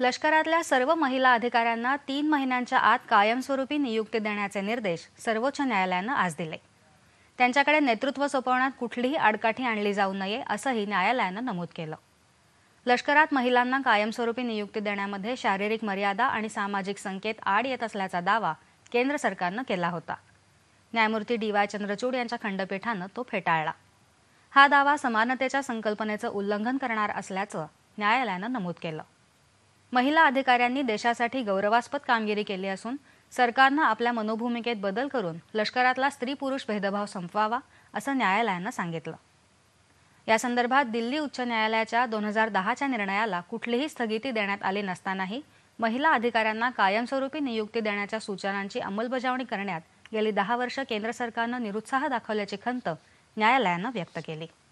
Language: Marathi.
लष्करातल्या सर्व महिला अधिकाऱ्यांना तीन महिन्यांच्या आत कायमस्वरूपी नियुक्ती देण्याचे निर्देश सर्वोच्च न्यायालयानं आज दिले त्यांच्याकडे नेतृत्व सोपवण्यात कुठलीही आडकाठी आणली जाऊ नये असंही न्यायालयानं नमूद केलं लष्करात महिलांना कायमस्वरूपी नियुक्ती देण्यामध्ये शारीरिक मर्यादा आणि सामाजिक संकेत आड येत असल्याचा दावा केंद्र सरकारनं केला होता न्यायमूर्ती डी वाय चंद्रचूड यांच्या खंडपीठानं तो फेटाळला हा दावा समानतेच्या संकल्पनेचं उल्लंघन करणार असल्याचं न्यायालयानं नमूद केलं महिला अधिकाऱ्यांनी देशासाठी गौरवास्पद कामगिरी केली असून सरकारनं आपल्या मनोभूमिकेत बदल करून लष्करातला स्त्री पुरुष भेदभाव संपवावा असं न्यायालयानं सांगितलं या संदर्भात दिल्ली उच्च न्यायालयाच्या दोन हजार दहाच्या निर्णयाला कुठलीही स्थगिती देण्यात आली नसतानाही महिला अधिकाऱ्यांना कायमस्वरूपी नियुक्ती देण्याच्या सूचनांची अंमलबजावणी करण्यात गेली दहा वर्ष केंद्र सरकारनं निरुत्साह दाखवल्याची खंत न्यायालयानं व्यक्त केली